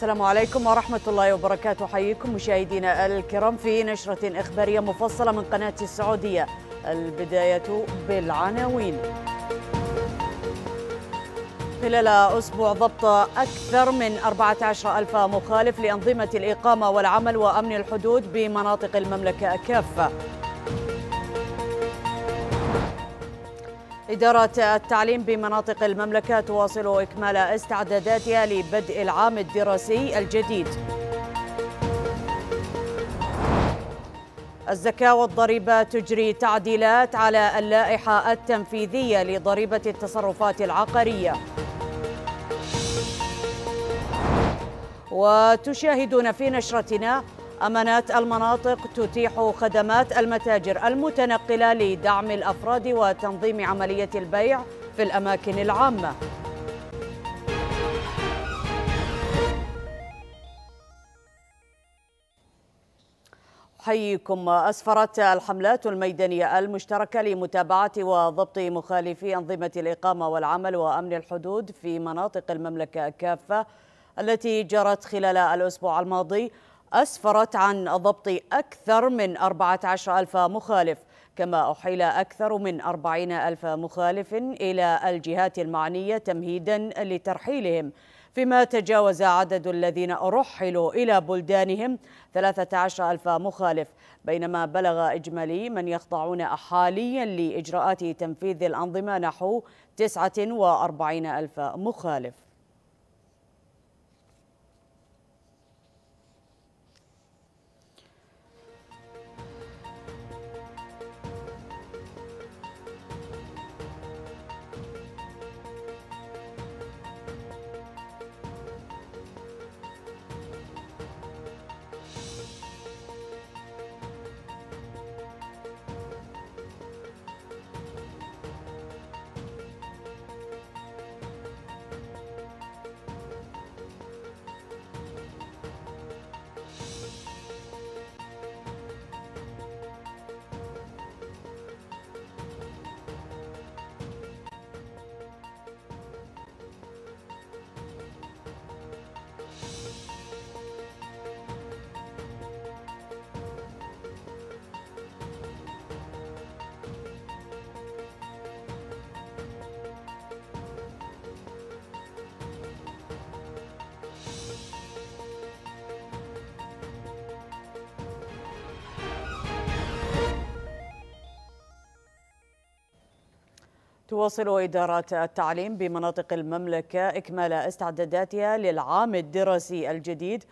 السلام عليكم ورحمة الله وبركاته حييكم مشاهدينا الكرام في نشرة إخبارية مفصلة من قناة السعودية البداية بالعناوين خلال أسبوع ضبط أكثر من 14 ألف مخالف لأنظمة الإقامة والعمل وأمن الحدود بمناطق المملكة كافة إدارة التعليم بمناطق المملكة تواصل إكمال استعداداتها لبدء العام الدراسي الجديد الزكاة والضريبة تجري تعديلات على اللائحة التنفيذية لضريبة التصرفات العقارية وتشاهدون في نشرتنا أمانات المناطق تتيح خدمات المتاجر المتنقلة لدعم الأفراد وتنظيم عملية البيع في الأماكن العامة أحييكم أسفرت الحملات الميدانية المشتركة لمتابعة وضبط مخالفي أنظمة الإقامة والعمل وأمن الحدود في مناطق المملكة كافة التي جرت خلال الأسبوع الماضي أسفرت عن ضبط أكثر من 14 ألف مخالف كما أحيل أكثر من 40 ألف مخالف إلى الجهات المعنية تمهيدا لترحيلهم فيما تجاوز عدد الذين رحلوا إلى بلدانهم 13 ألف مخالف بينما بلغ إجمالي من يخضعون حاليا لإجراءات تنفيذ الأنظمة نحو 49 ألف مخالف تواصل إدارة التعليم بمناطق المملكة إكمال استعداداتها للعام الدراسي الجديد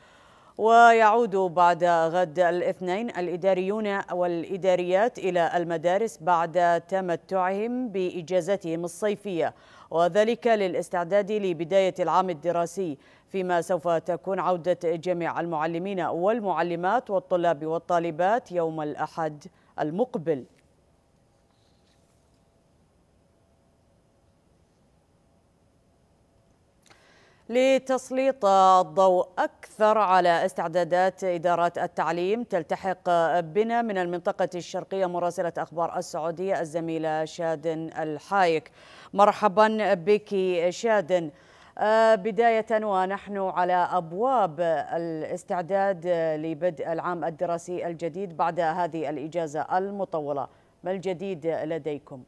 ويعود بعد غد الاثنين الإداريون والإداريات إلى المدارس بعد تمتعهم بإجازتهم الصيفية وذلك للاستعداد لبداية العام الدراسي فيما سوف تكون عودة جميع المعلمين والمعلمات والطلاب والطالبات يوم الأحد المقبل لتسليط الضوء أكثر على استعدادات إدارات التعليم تلتحق بنا من المنطقة الشرقية مراسلة أخبار السعودية الزميلة شادن الحايك مرحبا بك شادن آه، بداية ونحن على أبواب الاستعداد لبدء العام الدراسي الجديد بعد هذه الإجازة المطولة ما الجديد لديكم؟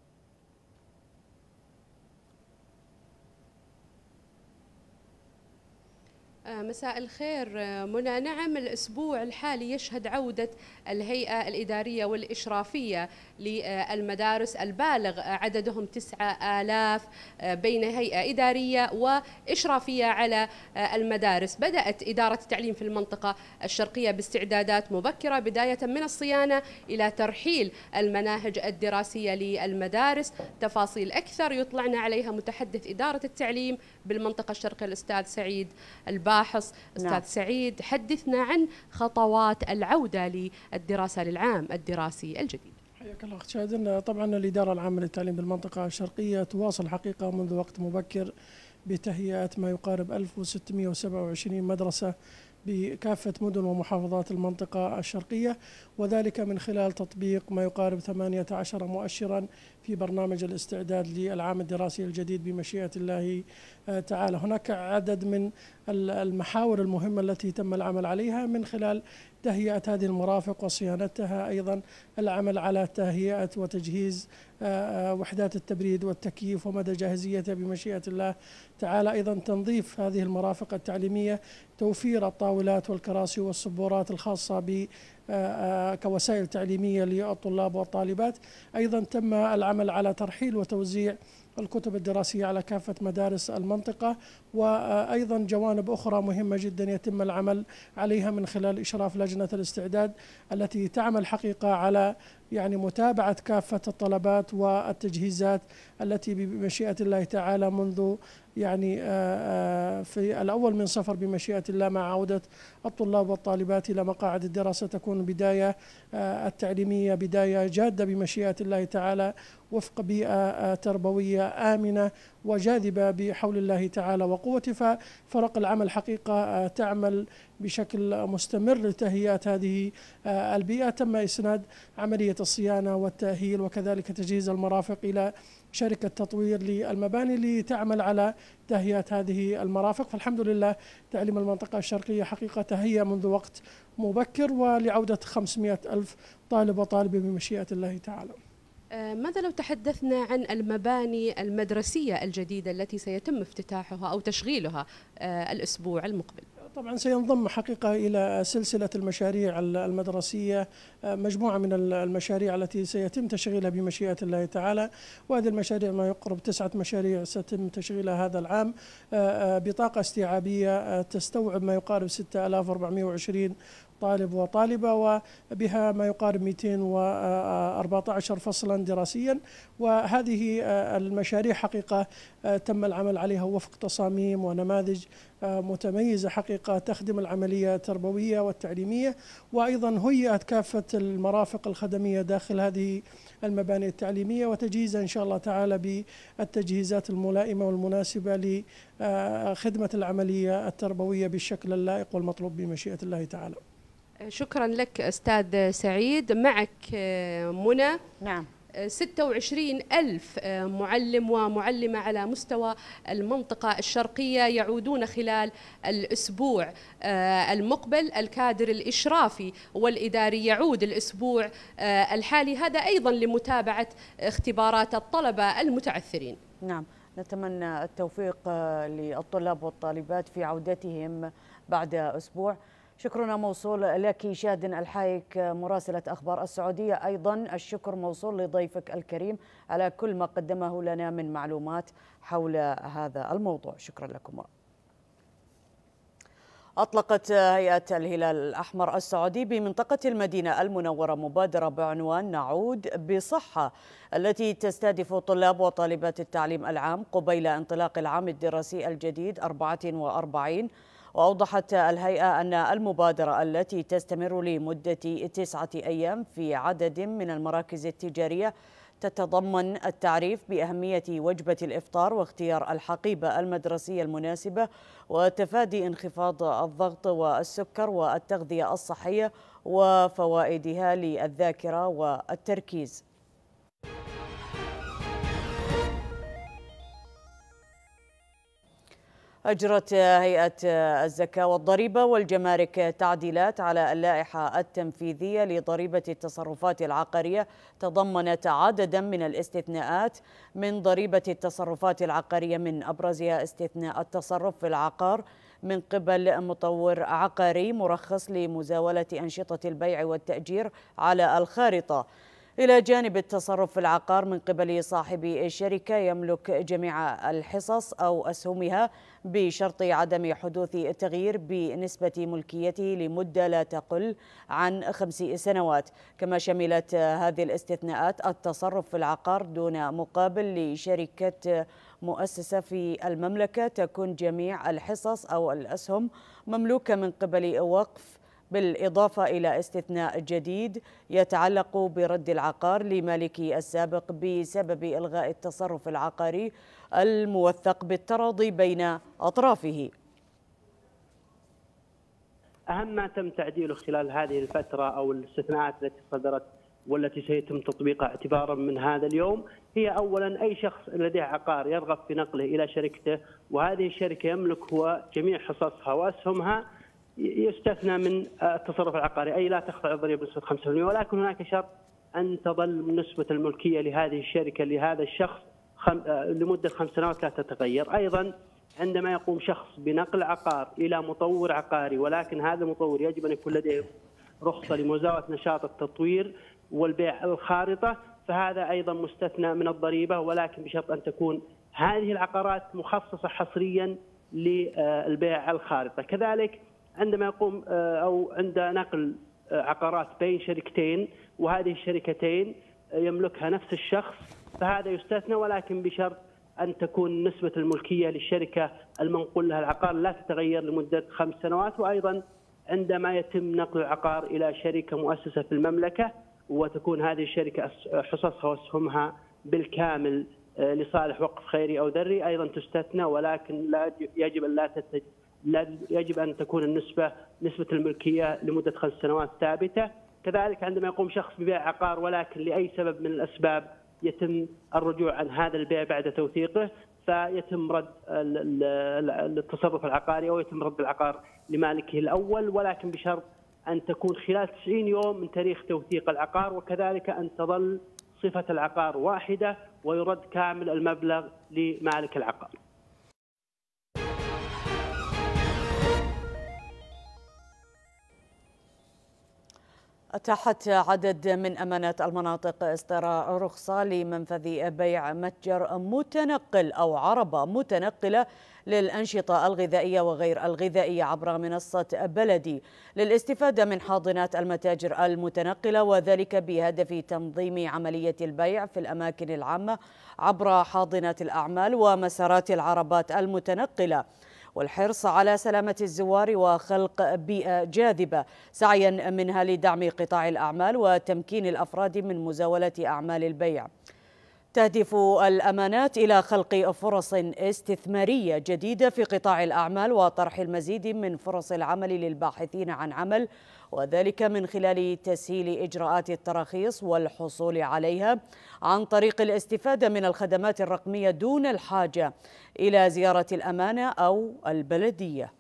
مساء الخير آه، منى نعم الأسبوع الحالي يشهد عودة الهيئة الإدارية والإشرافية للمدارس البالغ عددهم 9000 آه، بين هيئة إدارية وإشرافية على آه، المدارس بدأت إدارة التعليم في المنطقة الشرقية باستعدادات مبكرة بداية من الصيانة إلى ترحيل المناهج الدراسية للمدارس تفاصيل أكثر يطلعنا عليها متحدث إدارة التعليم بالمنطقة الشرقية الأستاذ سعيد الباحص أستاذ نعم. سعيد حدثنا عن خطوات العودة للمدارس الدراسة للعام الدراسي الجديد حياك الله اخت شاهدنا طبعا الاداره العامه للتعليم بالمنطقه الشرقيه تواصل حقيقه منذ وقت مبكر بتهيئه ما يقارب 1627 مدرسه بكافة مدن ومحافظات المنطقة الشرقية وذلك من خلال تطبيق ما يقارب 18 مؤشرا في برنامج الاستعداد للعام الدراسي الجديد بمشيئة الله آه، تعالى هناك عدد من المحاور المهمة التي تم العمل عليها من خلال تهيئة هذه المرافق وصيانتها أيضا العمل على تهيئة وتجهيز آه، آه، وحدات التبريد والتكييف ومدى جاهزيتها بمشيئة الله تعالى أيضا تنظيف هذه المرافق التعليمية توفير الطاولات والكراسي والسبورات الخاصة ب آه، آه، كوسائل تعليمية للطلاب والطالبات أيضا تم العمل على ترحيل وتوزيع الكتب الدراسية على كافة مدارس المنطقة وأيضا جوانب أخرى مهمة جدا يتم العمل عليها من خلال إشراف لجنة الاستعداد التي تعمل حقيقة على يعني متابعة كافة الطلبات والتجهيزات التي بمشيئة الله تعالى منذ يعني آه، آه، في الأول من صفر بمشيئة الله مع عودة الطلاب والطالبات إلى مقاعد الدراسة تكون بداية آه، التعليمية بداية جادة بمشيئة الله تعالى وفق بيئة تربوية آمنة وجاذبة بحول الله تعالى وقوته ففرق العمل حقيقة تعمل بشكل مستمر لتهيئة هذه البيئة تم إسناد عملية الصيانة والتأهيل وكذلك تجهيز المرافق إلى شركة تطوير للمباني اللي تعمل على تهيئة هذه المرافق فالحمد لله تعليم المنطقة الشرقية حقيقة تهيئ منذ وقت مبكر ولعودة 500 ألف طالب وطالبة بمشيئة الله تعالى آه، ماذا لو تحدثنا عن المباني المدرسية الجديدة التي سيتم افتتاحها أو تشغيلها آه، الأسبوع المقبل طبعا سينضم حقيقة إلى سلسلة المشاريع المدرسية آه، مجموعة من المشاريع التي سيتم تشغيلها بمشيئة الله تعالى وهذه المشاريع ما يقرب تسعة مشاريع ستم تشغيلها هذا العام آه، آه، بطاقة استيعابية تستوعب ما يقارب 6420 طالب وطالبة وبها ما يقارب 214 فصلا دراسيا وهذه المشاريع حقيقة تم العمل عليها وفق تصاميم ونماذج متميزة حقيقة تخدم العملية التربوية والتعليمية وأيضا هيئت كافة المرافق الخدمية داخل هذه المباني التعليمية وتجهيزها إن شاء الله تعالى بالتجهيزات الملائمة والمناسبة لخدمة العملية التربوية بالشكل اللائق والمطلوب بمشيئة الله تعالى شكرا لك أستاذ سعيد معك آه، منى نعم 26 آه، ألف آه، معلم ومعلمة على مستوى المنطقة الشرقية يعودون خلال الأسبوع المقبل الكادر الإشرافي والإداري يعود الأسبوع الحالي هذا أيضا لمتابعة اختبارات الطلبة المتعثرين نعم نتمنى التوفيق للطلاب والطالبات في عودتهم بعد أسبوع شكرنا موصول لك شاد الحايك مراسلة أخبار السعودية أيضا الشكر موصول لضيفك الكريم على كل ما قدمه لنا من معلومات حول هذا الموضوع شكرا لكم أطلقت هيئة الهلال الأحمر السعودي بمنطقة المدينة المنورة مبادرة بعنوان نعود بصحة التي تستهدف طلاب وطالبات التعليم العام قبيل انطلاق العام الدراسي الجديد 44 وأوضحت الهيئة أن المبادرة التي تستمر لمدة تسعة أيام في عدد من المراكز التجارية تتضمن التعريف بأهمية وجبة الإفطار واختيار الحقيبة المدرسية المناسبة وتفادي انخفاض الضغط والسكر والتغذية الصحية وفوائدها للذاكرة والتركيز أجرت هيئة الزكاة والضريبة والجمارك تعديلات على اللائحة التنفيذية لضريبة التصرفات العقارية تضمنت عددا من الاستثناءات من ضريبة التصرفات العقارية من أبرزها استثناء التصرف في العقار من قبل مطور عقاري مرخص لمزاولة أنشطة البيع والتأجير على الخارطة إلى جانب التصرف في العقار من قبل صاحب الشركة يملك جميع الحصص أو أسهمها بشرط عدم حدوث التغيير بنسبة ملكيته لمدة لا تقل عن خمس سنوات كما شملت هذه الاستثناءات التصرف في العقار دون مقابل لشركة مؤسسة في المملكة تكون جميع الحصص أو الأسهم مملوكة من قبل وقف بالإضافة إلى استثناء جديد يتعلق برد العقار لمالكي السابق بسبب إلغاء التصرف العقاري الموثق بالتراضي بين أطرافه أهم ما تم تعديله خلال هذه الفترة أو الاستثناءات التي صدرت والتي سيتم تطبيقها اعتبارا من هذا اليوم هي اولا اي شخص لديه عقار يرغب في نقله الى شركته وهذه الشركه يملك هو جميع حصصها واسهمها يستثنى من التصرف العقاري اي لا تخضع الضريبه بنسبه 5% ولكن هناك شرط ان تظل نسبه الملكيه لهذه الشركه لهذا الشخص خم... آه، لمده خمس سنوات لا تتغير، ايضا عندما يقوم شخص بنقل عقار الى مطور عقاري ولكن هذا المطور يجب ان يكون لديه رخصه لمزاوله نشاط التطوير والبيع الخارطه فهذا ايضا مستثنى من الضريبه ولكن بشرط ان تكون هذه العقارات مخصصه حصريا للبيع الخارطه، كذلك عندما يقوم آه، او عند نقل آه، عقارات بين شركتين وهذه الشركتين آه، يملكها نفس الشخص فهذا يستثنى ولكن بشرط ان تكون نسبه الملكيه للشركه المنقول لها العقار لا تتغير لمده خمس سنوات وايضا عندما يتم نقل العقار الى شركه مؤسسه في المملكه وتكون هذه الشركه حصصها واسهمها بالكامل لصالح وقف خيري او ذري ايضا تستثنى ولكن لا يجب ان لا يجب ان تكون النسبه نسبه الملكيه لمده خمس سنوات ثابته، كذلك عندما يقوم شخص ببيع عقار ولكن لاي سبب من الاسباب يتم الرجوع عن هذا البيع بعد توثيقه فيتم رد التصرف العقاري او يتم رد العقار لمالكه الاول ولكن بشرط ان تكون خلال 90 يوم من تاريخ توثيق العقار وكذلك ان تظل صفه العقار واحده ويرد كامل المبلغ لمالك العقار. أتاحت عدد من أمانات المناطق إصدار رخصة لمنفذ بيع متجر متنقل أو عربة متنقلة للأنشطة الغذائية وغير الغذائية عبر منصة بلدي للاستفادة من حاضنات المتاجر المتنقلة وذلك بهدف تنظيم عملية البيع في الأماكن العامة عبر حاضنات الأعمال ومسارات العربات المتنقلة والحرص على سلامة الزوار وخلق بيئة جاذبة سعيا منها لدعم قطاع الأعمال وتمكين الأفراد من مزاولة أعمال البيع تهدف الأمانات إلى خلق فرص استثمارية جديدة في قطاع الأعمال وطرح المزيد من فرص العمل للباحثين عن عمل وذلك من خلال تسهيل إجراءات التراخيص والحصول عليها عن طريق الاستفادة من الخدمات الرقمية دون الحاجة إلى زيارة الأمانة أو البلدية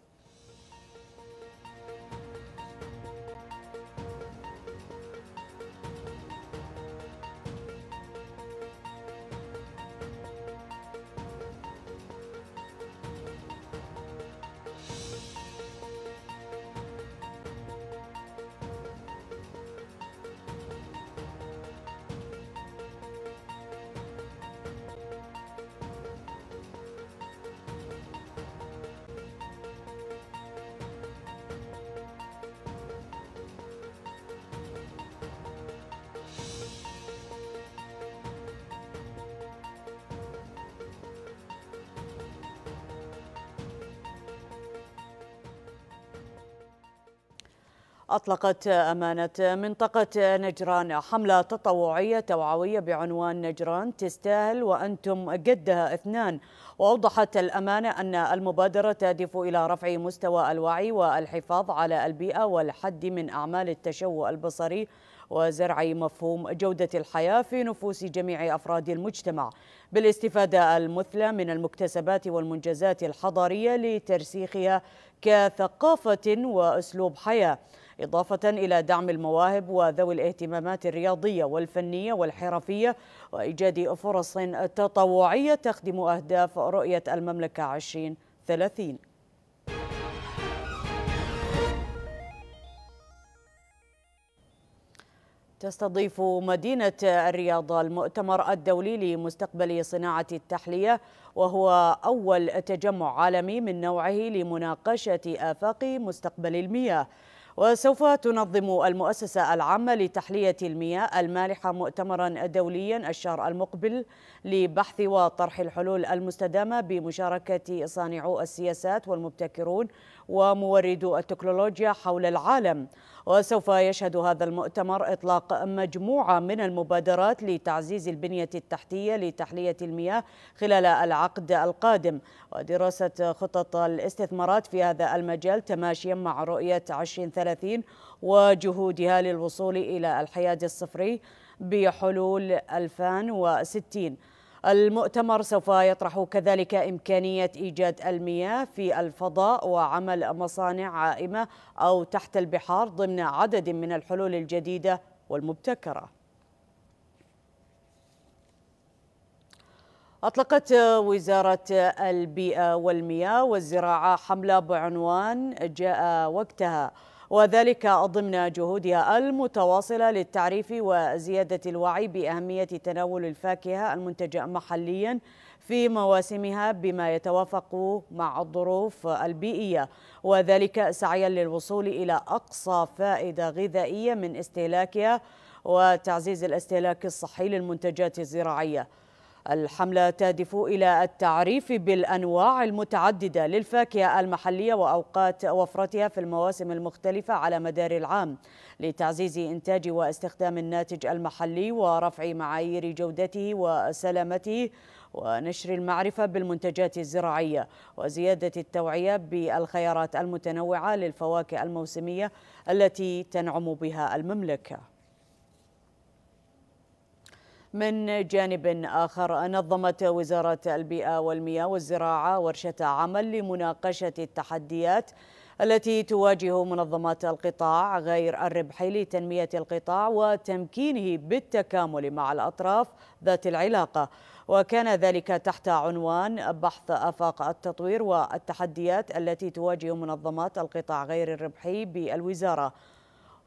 أطلقت أمانة منطقة نجران حملة تطوعية توعوية بعنوان نجران تستاهل وأنتم قدها اثنان وأوضحت الأمانة أن المبادرة تهدف إلى رفع مستوى الوعي والحفاظ على البيئة والحد من أعمال التشوه البصري وزرع مفهوم جودة الحياة في نفوس جميع أفراد المجتمع بالاستفادة المثلى من المكتسبات والمنجزات الحضارية لترسيخها كثقافة وأسلوب حياة إضافة إلى دعم المواهب وذوي الاهتمامات الرياضية والفنية والحرفية وإيجاد فرص تطوعية تخدم أهداف رؤية المملكة 2030 تستضيف مدينة الرياض المؤتمر الدولي لمستقبل صناعة التحلية وهو أول تجمع عالمي من نوعه لمناقشة آفاق مستقبل المياه وسوف تنظم المؤسسة العامة لتحلية المياه المالحة مؤتمرا دوليا الشهر المقبل لبحث وطرح الحلول المستدامة بمشاركة صانعو السياسات والمبتكرون وموردو التكنولوجيا حول العالم وسوف يشهد هذا المؤتمر إطلاق مجموعة من المبادرات لتعزيز البنية التحتية لتحلية المياه خلال العقد القادم ودراسة خطط الاستثمارات في هذا المجال تماشيا مع رؤية 2030 وجهودها للوصول إلى الحياد الصفري بحلول 2060 المؤتمر سوف يطرح كذلك إمكانية إيجاد المياه في الفضاء وعمل مصانع عائمة أو تحت البحار ضمن عدد من الحلول الجديدة والمبتكره أطلقت وزارة البيئة والمياه والزراعة حملة بعنوان جاء وقتها وذلك ضمن جهودها المتواصلة للتعريف وزيادة الوعي بأهمية تناول الفاكهة المنتجة محليا في مواسمها بما يتوافق مع الظروف البيئية وذلك سعيا للوصول إلى أقصى فائدة غذائية من استهلاكها وتعزيز الاستهلاك الصحي للمنتجات الزراعية الحملة تهدف إلى التعريف بالأنواع المتعددة للفاكهة المحلية وأوقات وفرتها في المواسم المختلفة على مدار العام لتعزيز إنتاج واستخدام الناتج المحلي ورفع معايير جودته وسلامته ونشر المعرفة بالمنتجات الزراعية وزيادة التوعية بالخيارات المتنوعة للفواكه الموسمية التي تنعم بها المملكة من جانب آخر نظمت وزارة البيئة والمياه والزراعة ورشة عمل لمناقشة التحديات التي تواجه منظمات القطاع غير الربحي لتنمية القطاع وتمكينه بالتكامل مع الأطراف ذات العلاقة وكان ذلك تحت عنوان بحث آفاق التطوير والتحديات التي تواجه منظمات القطاع غير الربحي بالوزارة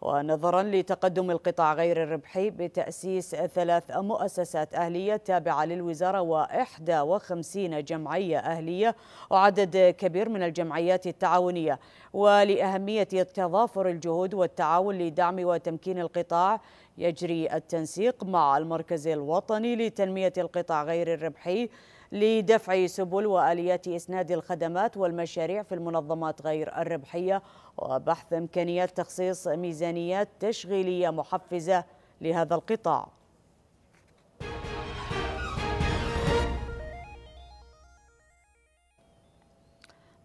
ونظرا لتقدم القطاع غير الربحي بتأسيس ثلاث مؤسسات أهلية تابعة للوزارة و51 جمعية أهلية وعدد كبير من الجمعيات التعاونية ولأهمية تضافر الجهود والتعاون لدعم وتمكين القطاع يجري التنسيق مع المركز الوطني لتنمية القطاع غير الربحي لدفع سبل وآليات إسناد الخدمات والمشاريع في المنظمات غير الربحية وبحث إمكانيات تخصيص ميزانيات تشغيلية محفزة لهذا القطاع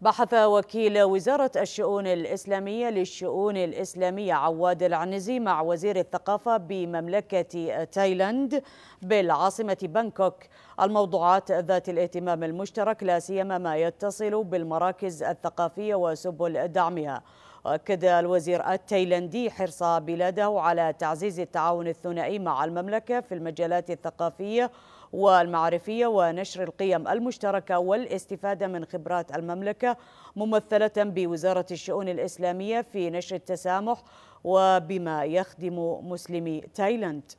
بحث وكيل وزارة الشؤون الإسلامية للشؤون الإسلامية عواد العنزي مع وزير الثقافة بمملكة تايلاند بالعاصمة بانكوك الموضوعات ذات الاهتمام المشترك لا سيما ما يتصل بالمراكز الثقافية وسبل دعمها وأكد الوزير التايلندي حرص بلاده على تعزيز التعاون الثنائي مع المملكة في المجالات الثقافية والمعرفية ونشر القيم المشتركة والاستفادة من خبرات المملكة ممثلة بوزارة الشؤون الإسلامية في نشر التسامح وبما يخدم مسلمي تايلاند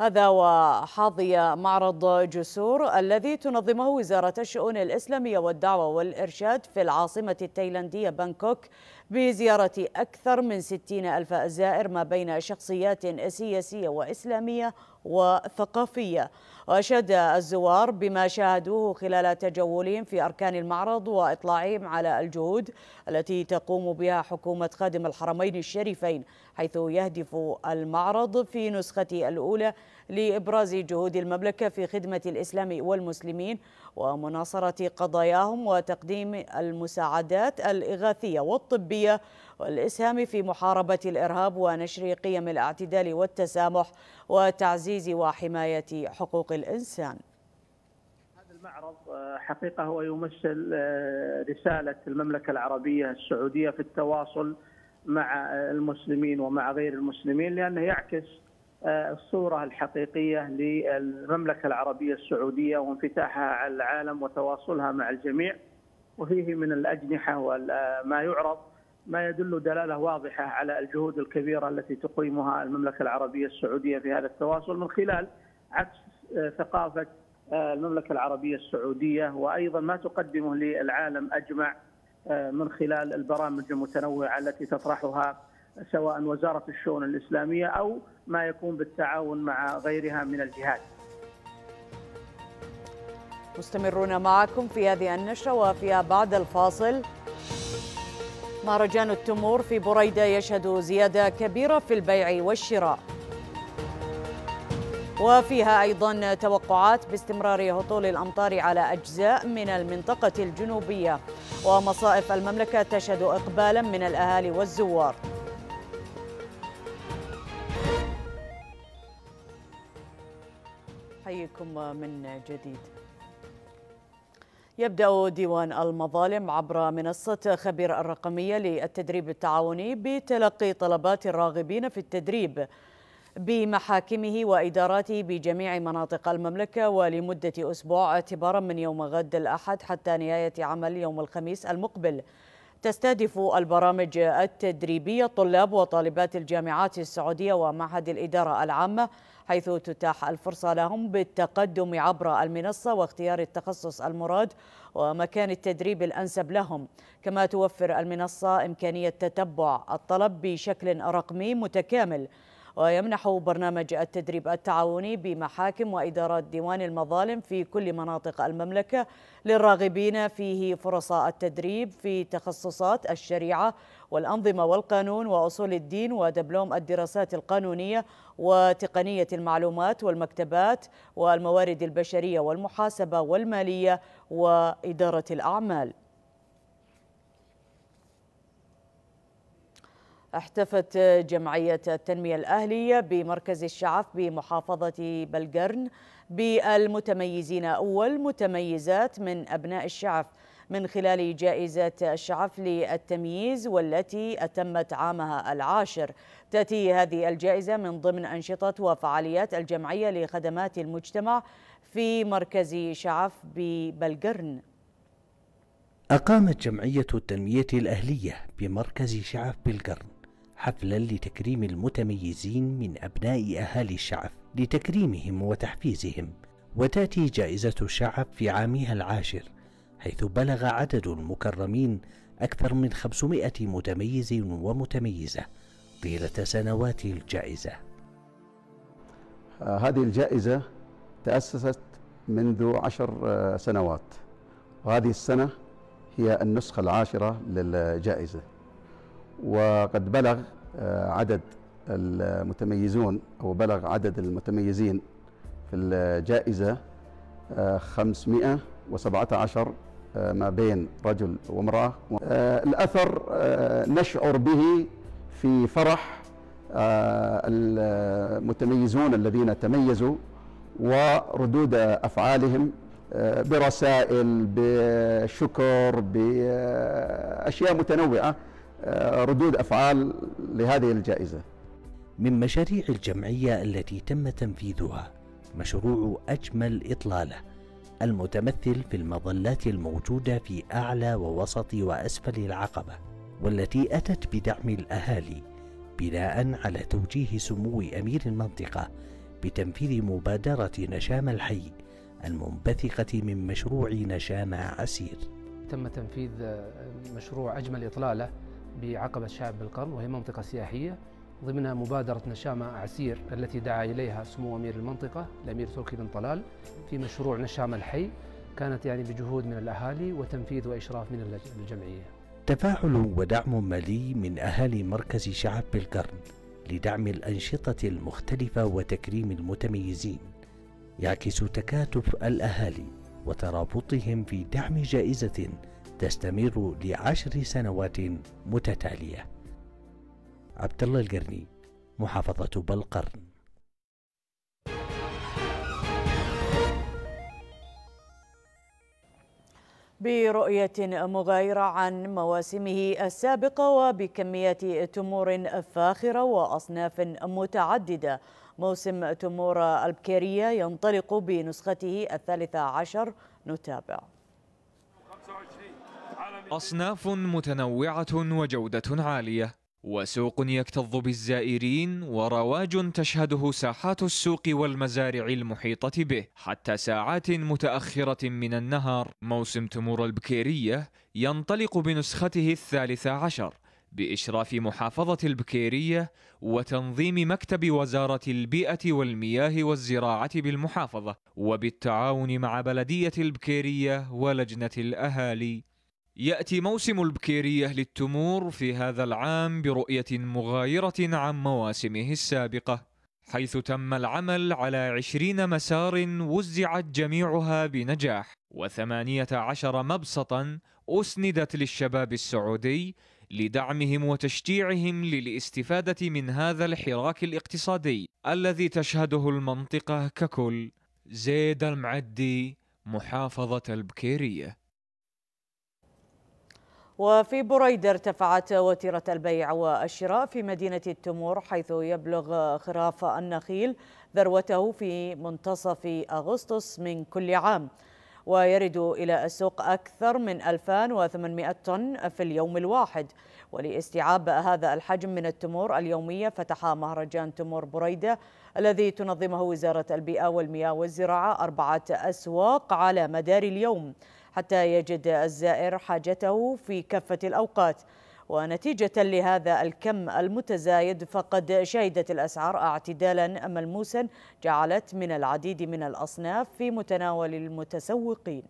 هذا وحظي معرض جسور الذي تنظمه وزارة الشؤون الإسلامية والدعوة والإرشاد في العاصمة التايلاندية بانكوك بزيارة أكثر من 60 ألف زائر ما بين شخصيات سياسية وإسلامية وثقافية وأشاد الزوار بما شاهدوه خلال تجولهم في أركان المعرض وإطلاعهم على الجهود التي تقوم بها حكومة خادم الحرمين الشريفين حيث يهدف المعرض في نسخته الأولى لإبراز جهود المملكة في خدمة الإسلام والمسلمين ومناصرة قضاياهم وتقديم المساعدات الإغاثية والطبية والإسهام في محاربة الإرهاب ونشر قيم الاعتدال والتسامح وتعزيز وحماية حقوق الإنسان هذا المعرض آه، حقيقة هو يمثل آه، رسالة المملكة العربية السعودية في التواصل مع آه، المسلمين ومع غير المسلمين لأنه يعكس الصورة الحقيقية للمملكة العربية السعودية وانفتاحها على العالم وتواصلها مع الجميع وفيه من الأجنحة وما يعرض ما يدل دلاله واضحه على الجهود الكبيره التي تقيمها المملكه العربيه السعوديه في هذا التواصل من خلال عكس آه، ثقافه آه، المملكه العربيه السعوديه وايضا ما تقدمه للعالم اجمع آه، من خلال البرامج المتنوعه التي تطرحها سواء وزاره الشؤون الاسلاميه او ما يكون بالتعاون مع غيرها من الجهات. مستمرون معكم في هذه النشره وفيها بعد الفاصل مهرجان التمور في بريدة يشهد زيادة كبيرة في البيع والشراء وفيها أيضا توقعات باستمرار هطول الأمطار على أجزاء من المنطقة الجنوبية ومصائف المملكة تشهد إقبالا من الأهالي والزوار حيكم من جديد يبدأ ديوان المظالم عبر منصة خبير الرقمية للتدريب التعاوني بتلقي طلبات الراغبين في التدريب بمحاكمه وإداراته بجميع مناطق المملكة ولمدة أسبوع اعتبارا من يوم غد الأحد حتى نهاية عمل يوم الخميس المقبل تستهدف البرامج التدريبية طلاب وطالبات الجامعات السعودية ومعهد الإدارة العامة حيث تتاح الفرصة لهم بالتقدم عبر المنصة واختيار التخصص المراد ومكان التدريب الأنسب لهم كما توفر المنصة إمكانية تتبع الطلب بشكل رقمي متكامل ويمنح برنامج التدريب التعاوني بمحاكم وإدارات ديوان المظالم في كل مناطق المملكة للراغبين فيه فرص التدريب في تخصصات الشريعة والأنظمة والقانون وأصول الدين ودبلوم الدراسات القانونية وتقنية المعلومات والمكتبات والموارد البشرية والمحاسبة والمالية وإدارة الأعمال احتفت جمعية التنمية الأهلية بمركز الشعف بمحافظة بلقرن بالمتميزين أول متميزات من أبناء الشعف من خلال جائزة الشعف للتمييز والتي أتمت عامها العاشر تأتي هذه الجائزة من ضمن أنشطة وفعاليات الجمعية لخدمات المجتمع في مركز شعف ببلقرن أقامت جمعية التنمية الأهلية بمركز شعف بلقرن حفلا لتكريم المتميزين من أبناء أهالي الشعف لتكريمهم وتحفيزهم وتأتي جائزة الشعف في عامها العاشر حيث بلغ عدد المكرمين أكثر من 500 متميز ومتميزة طيلة سنوات الجائزة آه، هذه الجائزة تأسست منذ عشر آه، سنوات وهذه السنة هي النسخة العاشرة للجائزة وقد بلغ آه، عدد المتميزون أو بلغ عدد المتميزين في الجائزة 517 آه، آه، ما بين رجل وامرأة الأثر نشعر به في فرح المتميزون الذين تميزوا وردود أفعالهم برسائل بشكر بأشياء متنوعة آه، ردود أفعال لهذه الجائزة من مشاريع الجمعية التي تم تنفيذها مشروع أجمل إطلالة المتمثل في المظلات الموجودة في أعلى ووسط وأسفل العقبة والتي أتت بدعم الأهالي بناء على توجيه سمو أمير المنطقة بتنفيذ مبادرة نشام الحي المنبثقة من مشروع نشام عسير تم تنفيذ مشروع أجمل إطلالة بعقبة شعب بالقرن وهي منطقة سياحية ضمن مبادرة نشامة عسير التي دعا إليها سمو أمير المنطقة الأمير تركي بن طلال في مشروع نشامة الحي كانت يعني بجهود من الأهالي وتنفيذ وإشراف من الجمعية تفاعل ودعم مالي من أهالي مركز شعب بالقرن لدعم الأنشطة المختلفة وتكريم المتميزين يعكس تكاتف الأهالي وترابطهم في دعم جائزة تستمر لعشر سنوات متتالية عبد الله القرني محافظة بالقرن برؤية مغايرة عن مواسمه السابقة وبكمية تمور فاخرة وأصناف متعددة موسم تمور البكيرية ينطلق بنسخته الثالثة عشر نتابع أصناف متنوعة وجودة عالية وسوق يكتظ بالزائرين ورواج تشهده ساحات السوق والمزارع المحيطة به حتى ساعات متأخرة من النهار موسم تمور البكيرية ينطلق بنسخته الثالثة عشر بإشراف محافظة البكيرية وتنظيم مكتب وزارة البيئة والمياه والزراعة بالمحافظة وبالتعاون مع بلدية البكيرية ولجنة الأهالي ياتي موسم البكيريه للتمور في هذا العام برؤيه مغايره عن مواسمه السابقه حيث تم العمل على عشرين مسار وزعت جميعها بنجاح وثمانية عشر مبسطا أسندت للشباب السعودي لدعمهم وتشجيعهم للاستفادة من هذا الحراك الاقتصادي الذي تشهده المنطقة ككل زيد المعدي محافظة البكيرية وفي بريدة ارتفعت وتيرة البيع والشراء في مدينة التمور حيث يبلغ خراف النخيل ذروته في منتصف أغسطس من كل عام ويرد إلى السوق أكثر من 2800 طن في اليوم الواحد ولاستيعاب هذا الحجم من التمور اليومية فتح مهرجان تمور بريدة الذي تنظمه وزارة البيئة والمياه والزراعة أربعة أسواق على مدار اليوم حتى يجد الزائر حاجته في كافة الأوقات ونتيجة لهذا الكم المتزايد فقد شهدت الأسعار اعتدالا ملموسا جعلت من العديد من الأصناف في متناول المتسوقين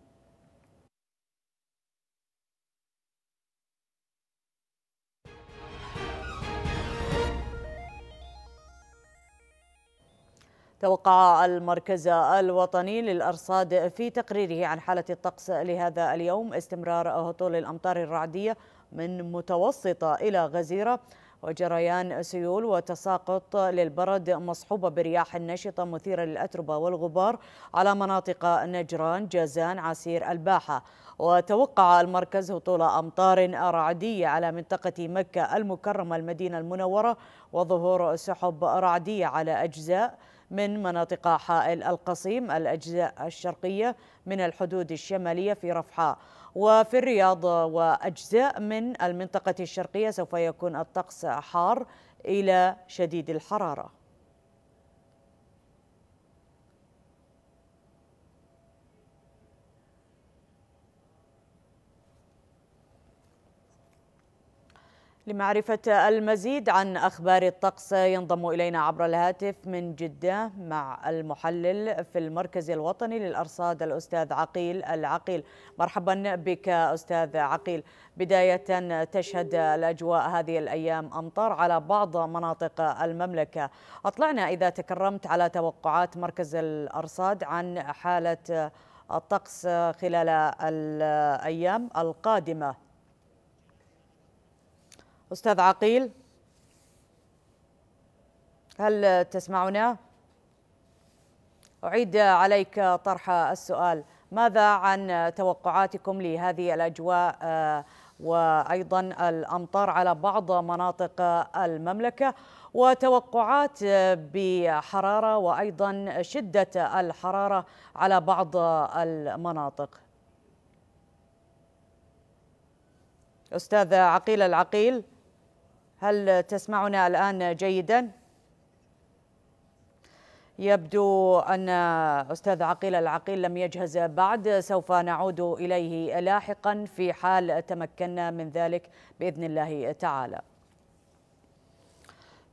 توقع المركز الوطني للأرصاد في تقريره عن حالة الطقس لهذا اليوم استمرار هطول الأمطار الرعدية من متوسطة إلى غزيرة وجريان سيول وتساقط للبرد مصحوبة برياح نشطة مثيرة للأتربة والغبار على مناطق نجران جازان عسير الباحة وتوقع المركز هطول أمطار رعدية على منطقة مكة المكرمة المدينة المنورة وظهور سحب رعدية على أجزاء من مناطق حائل القصيم الأجزاء الشرقية من الحدود الشمالية في رفحة وفي الرياض وأجزاء من المنطقة الشرقية سوف يكون الطقس حار إلى شديد الحرارة لمعرفة المزيد عن أخبار الطقس ينضم إلينا عبر الهاتف من جدة مع المحلل في المركز الوطني للأرصاد الأستاذ عقيل العقيل مرحبا بك أستاذ عقيل بداية تشهد الأجواء هذه الأيام أمطار على بعض مناطق المملكة أطلعنا إذا تكرمت على توقعات مركز الأرصاد عن حالة الطقس خلال الأيام القادمة أستاذ عقيل هل تسمعنا؟ أعيد عليك طرح السؤال ماذا عن توقعاتكم لهذه الأجواء آه، وأيضا الأمطار على بعض مناطق المملكة وتوقعات بحرارة وأيضا شدة الحرارة على بعض المناطق أستاذ عقيل العقيل هل تسمعنا الآن جيدا؟ يبدو أن أستاذ عقيل العقيل لم يجهز بعد سوف نعود إليه لاحقا في حال تمكنا من ذلك بإذن الله تعالى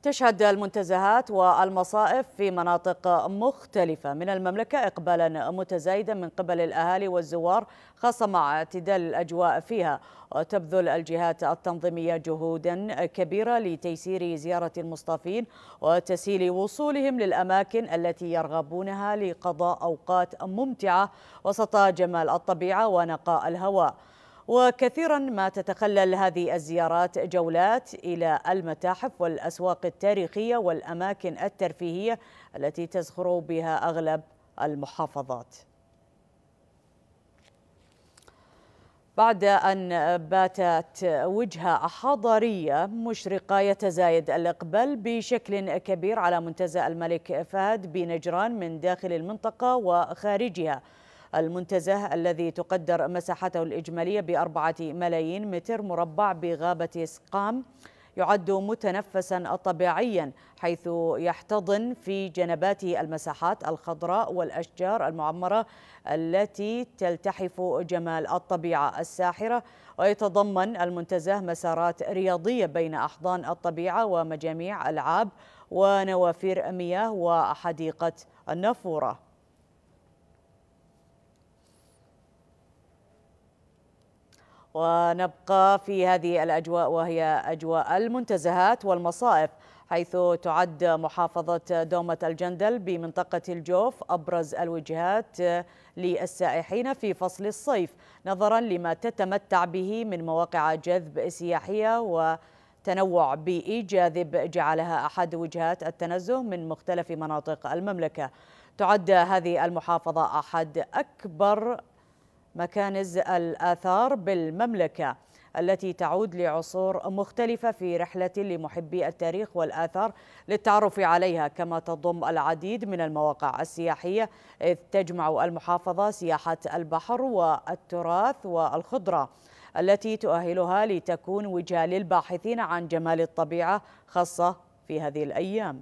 تشهد المنتزهات والمصائف في مناطق مختلفة من المملكة إقبالا متزايدا من قبل الأهالي والزوار خاصة مع اعتدال الأجواء فيها وتبذل الجهات التنظيمية جهودا كبيرة لتيسير زيارة المصطفين وتسهيل وصولهم للأماكن التي يرغبونها لقضاء أوقات ممتعة وسط جمال الطبيعة ونقاء الهواء وكثيرا ما تتخلل هذه الزيارات جولات إلى المتاحف والأسواق التاريخية والأماكن الترفيهية التي تزخر بها أغلب المحافظات بعد أن باتت وجهة حضارية مشرقة يتزايد الإقبال بشكل كبير على منتزه الملك فهد بنجران من داخل المنطقة وخارجها المنتزه الذي تقدر مساحته الإجمالية بأربعة ملايين متر مربع بغابة سقام يعد متنفسا طبيعيا حيث يحتضن في جنباته المساحات الخضراء والأشجار المعمرة التي تلتحف جمال الطبيعة الساحرة ويتضمن المنتزه مسارات رياضية بين أحضان الطبيعة ومجاميع ألعاب ونوافير مياه وحديقة النافوره ونبقى في هذه الأجواء وهي أجواء المنتزهات والمصائف حيث تعد محافظة دومة الجندل بمنطقة الجوف أبرز الوجهات للسائحين في فصل الصيف نظرا لما تتمتع به من مواقع جذب سياحية و تنوع بيئي جاذب جعلها أحد وجهات التنزه من مختلف مناطق المملكة تعد هذه المحافظة أحد أكبر مكانز الآثار بالمملكة التي تعود لعصور مختلفة في رحلة لمحبي التاريخ والآثار للتعرف عليها كما تضم العديد من المواقع السياحية إذ تجمع المحافظة سياحة البحر والتراث والخضرة التي تؤهلها لتكون وجهة للباحثين عن جمال الطبيعة خاصة في هذه الأيام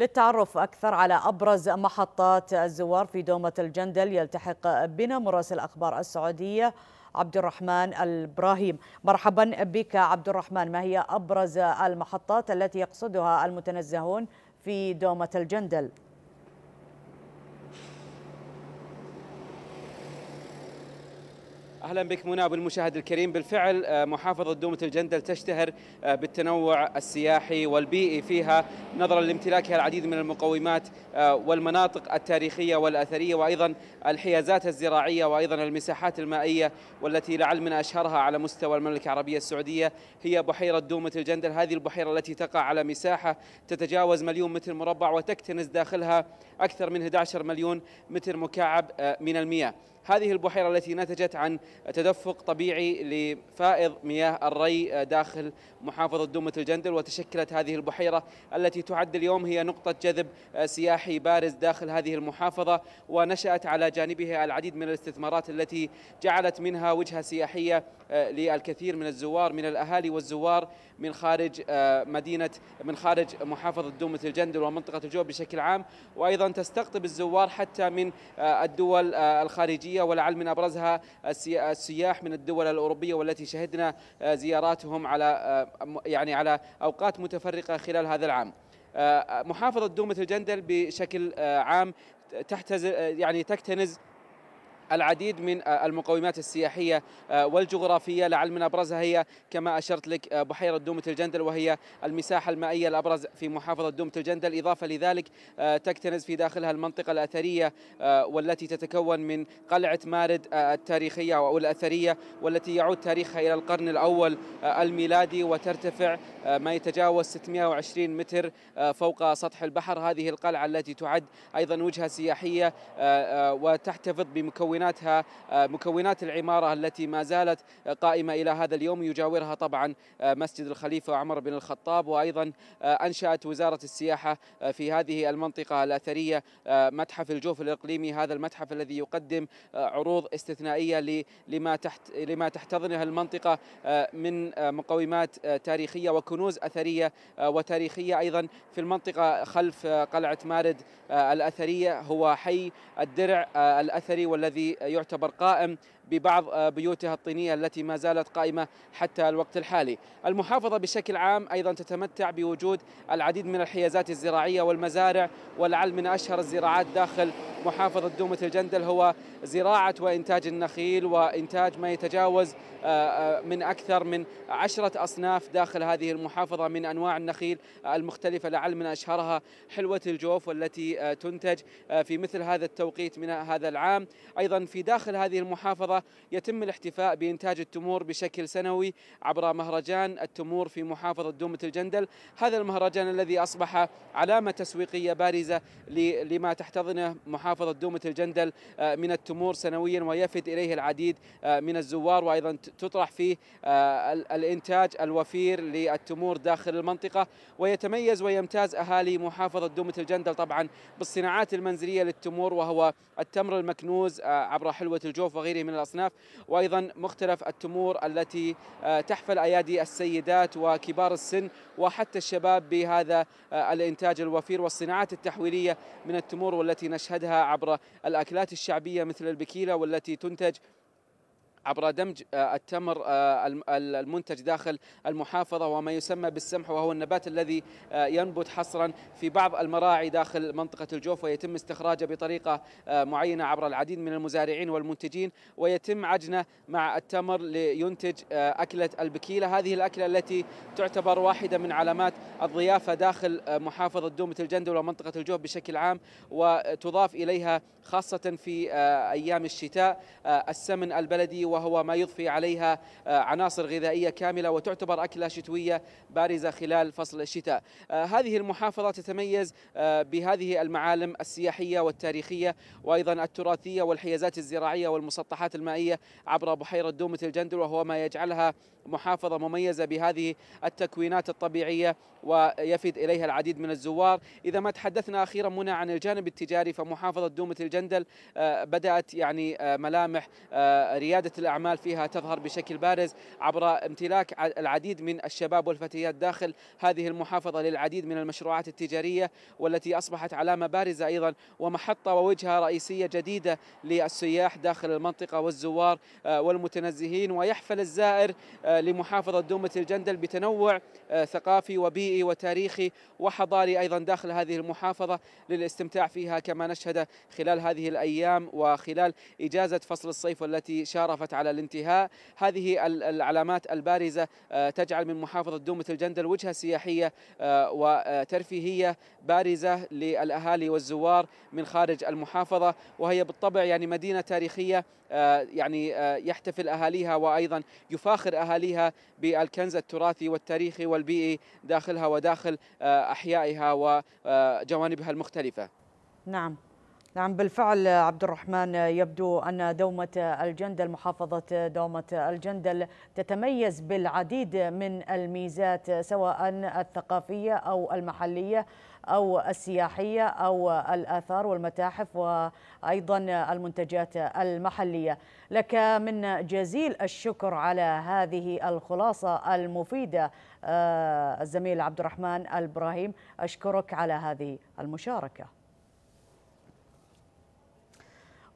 للتعرف أكثر على أبرز محطات الزوار في دومة الجندل يلتحق بنا مراسل أخبار السعودية عبد الرحمن البراهيم مرحبا بك عبد الرحمن ما هي أبرز المحطات التي يقصدها المتنزهون في دومة الجندل؟ اهلا بك منى بالمشاهد الكريم بالفعل آه، محافظه دومه الجندل تشتهر آه، بالتنوع السياحي والبيئي فيها نظرا لامتلاكها العديد من المقومات آه، والمناطق التاريخيه والاثريه وايضا الحيازات الزراعيه وايضا المساحات المائيه والتي لعل من اشهرها على مستوى المملكه العربيه السعوديه هي بحيره دومه الجندل هذه البحيره التي تقع على مساحه تتجاوز مليون متر مربع وتكتنز داخلها اكثر من 11 مليون متر مكعب من المياه هذه البحيرة التي نتجت عن تدفق طبيعي لفائض مياه الري داخل محافظة دومة الجندل وتشكلت هذه البحيرة التي تعد اليوم هي نقطة جذب سياحي بارز داخل هذه المحافظة ونشأت على جانبها العديد من الاستثمارات التي جعلت منها وجهة سياحية آه، للكثير من الزوار من الأهالي والزوار من خارج آه، مدينة من خارج محافظة دومة الجندل ومنطقة الجوب بشكل عام وأيضا تستقطب الزوار حتى من آه، الدول آه، الخارجية ولعل من أبرزها السياح من الدول الأوروبية والتي شهدنا زياراتهم على يعني على أوقات متفرقة خلال هذا العام محافظة دومة الجندل بشكل عام تحتز يعني تكتنز العديد من آه، المقومات السياحية آه، والجغرافية لعل من أبرزها هي كما أشرت لك آه، بحيرة دومة الجندل وهي المساحة المائية الأبرز في محافظة دومة الجندل إضافة لذلك تكتنز في داخلها المنطقة الأثرية والتي تتكون من قلعة مارد التاريخية أو الأثرية والتي يعود تاريخها إلى القرن الأول الميلادي وترتفع ما يتجاوز 620 متر فوق سطح البحر هذه القلعة التي تعد أيضا وجهة سياحية وتحتفظ بمكونات مكوناتها آه، مكونات العمارة التي ما زالت قائمة إلى هذا اليوم يجاورها طبعا آه، مسجد الخليفة عمر بن الخطاب وأيضا آه، أنشأت وزارة السياحة في هذه المنطقة الأثرية متحف الجوف الإقليمي هذا المتحف الذي يقدم عروض استثنائية لما تحت لما تحتضنها المنطقة من مقومات تاريخية وكنوز أثرية وتاريخية أيضا في المنطقة خلف قلعة مارد الأثرية هو حي الدرع الأثري والذي الذي يعتبر قائم ببعض آه، بيوتها الطينية التي ما زالت قائمة حتى الوقت الحالي المحافظة بشكل عام أيضا تتمتع بوجود العديد من الحيازات الزراعية والمزارع والعلم من أشهر الزراعات داخل محافظة دومة الجندل هو زراعة وإنتاج النخيل وإنتاج ما يتجاوز آه، آه، من أكثر من عشرة أصناف داخل هذه المحافظة من أنواع النخيل المختلفة لعل من أشهرها حلوة الجوف والتي تنتج في مثل هذا التوقيت من هذا العام أيضا في داخل هذه المحافظة يتم الاحتفاء بإنتاج التمور بشكل سنوي عبر مهرجان التمور في محافظة دومة الجندل هذا المهرجان الذي أصبح علامة تسويقية بارزة لما تحتضنه محافظة دومة الجندل آه، من التمور سنويا ويفد إليه العديد آه، من الزوار وأيضا تطرح فيه آه، الإنتاج الوفير للتمور داخل المنطقة ويتميز ويمتاز أهالي محافظة دومة الجندل طبعا بالصناعات المنزلية للتمور وهو التمر المكنوز عبر حلوة الجوف وغيره من الأصناف الأصناف وأيضا مختلف التمور التي آه، تحفل أيادي السيدات وكبار السن وحتى الشباب بهذا آه، الإنتاج الوفير والصناعات التحويلية من التمور والتي نشهدها عبر الأكلات الشعبية مثل البكيلة والتي تنتج عبر دمج آه، التمر آه، المنتج داخل المحافظة وما يسمى بالسمح وهو النبات الذي آه، ينبت حصرا في بعض المراعي داخل منطقة الجوف ويتم استخراجه بطريقة معينة عبر العديد من المزارعين والمنتجين ويتم عجنه مع التمر لينتج أكلة البكيلة هذه الأكلة التي تعتبر واحدة من علامات الضيافة داخل محافظة دومة الجندل ومنطقة الجوف بشكل عام وتضاف إليها خاصة في أيام الشتاء السمن البلدي وهو ما يضفي عليها آه، عناصر غذائية كاملة وتعتبر أكلة شتوية بارزة خلال فصل الشتاء آه، هذه المحافظة تتميز آه، بهذه المعالم السياحية والتاريخية وأيضا التراثية والحيازات الزراعية والمسطحات المائية عبر بحيرة دومة الجندل وهو ما يجعلها محافظة مميزة بهذه التكوينات الطبيعية ويفد إليها العديد من الزوار إذا ما تحدثنا أخيرا منى عن الجانب التجاري فمحافظة دومة الجندل آه، بدأت يعني آه، ملامح آه، ريادة الأعمال فيها تظهر بشكل بارز عبر امتلاك العديد من الشباب والفتيات داخل هذه المحافظة للعديد من المشروعات التجارية والتي أصبحت علامة بارزة أيضا ومحطة ووجهة رئيسية جديدة للسياح داخل المنطقة والزوار والمتنزهين ويحفل الزائر آه، لمحافظة دومة الجندل بتنوع آه، ثقافي وبيئي وتاريخي وحضاري أيضا داخل هذه المحافظة للاستمتاع فيها كما نشهد خلال هذه الأيام وخلال إجازة فصل الصيف والتي شارفت على الانتهاء هذه العلامات البارزة آه، تجعل من محافظة دومة الجندل وجهة سياحية وترفيهية بارزة للأهالي والزوار من خارج المحافظة وهي بالطبع يعني مدينة تاريخية آه، يعني آه، يحتفل أهاليها وأيضا يفاخر أهاليها بالكنز التراثي والتاريخي والبيئي داخلها وداخل آه، أحيائها وجوانبها المختلفة نعم نعم بالفعل عبد الرحمن يبدو أن دومة الجندل محافظة دومة الجندل تتميز بالعديد من الميزات سواء الثقافية أو المحلية أو السياحية أو الآثار والمتاحف وأيضا المنتجات المحلية لك من جزيل الشكر على هذه الخلاصة المفيدة آه، الزميل عبد الرحمن البراهيم أشكرك على هذه المشاركة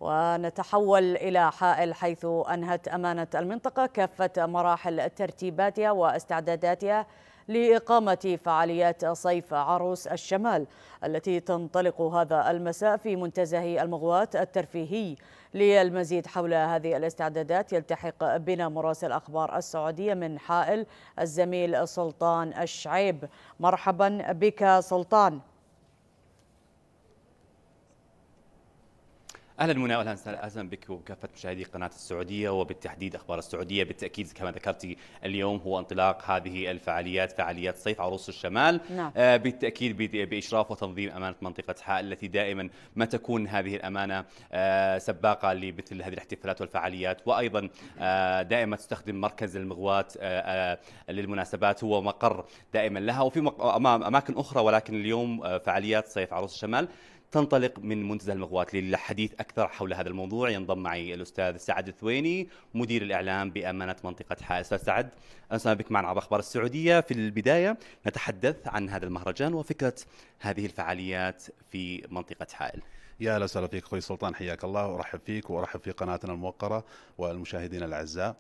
ونتحول إلى حائل حيث أنهت أمانة المنطقة كافة مراحل ترتيباتها واستعداداتها لإقامة فعاليات صيف عروس الشمال التي تنطلق هذا المساء في منتزه المغواة الترفيهي للمزيد حول هذه الاستعدادات يلتحق بنا مراسل أخبار السعودية من حائل الزميل سلطان الشعيب مرحبا بك سلطان اهلا منى واهلا اهلا بك وكافه مشاهدي قناه السعوديه وبالتحديد اخبار السعوديه بالتاكيد كما ذكرتي اليوم هو انطلاق هذه الفعاليات فعاليات صيف عروس الشمال نعم. آه بالتاكيد باشراف وتنظيم امانه منطقه حاء التي دائما ما تكون هذه الامانه آه سباقه لمثل هذه الاحتفالات والفعاليات وايضا آه دائما تستخدم مركز المغوات آه،, آه للمناسبات هو مقر دائما لها وفي اماكن اخرى ولكن اليوم آه، فعاليات صيف عروس الشمال تنطلق من منتزه المغوات للحديث اكثر حول هذا الموضوع ينضم معي الاستاذ سعد الثويني مدير الاعلام بامانه منطقه حائل استاذ سعد اهلا بك معنا عبر اخبار السعوديه في البدايه نتحدث عن هذا المهرجان وفكره هذه الفعاليات في منطقه حائل يا اهلا وسهلا فيك اخوي سلطان حياك الله وارحب فيك وارحب في قناتنا الموقره والمشاهدين الاعزاء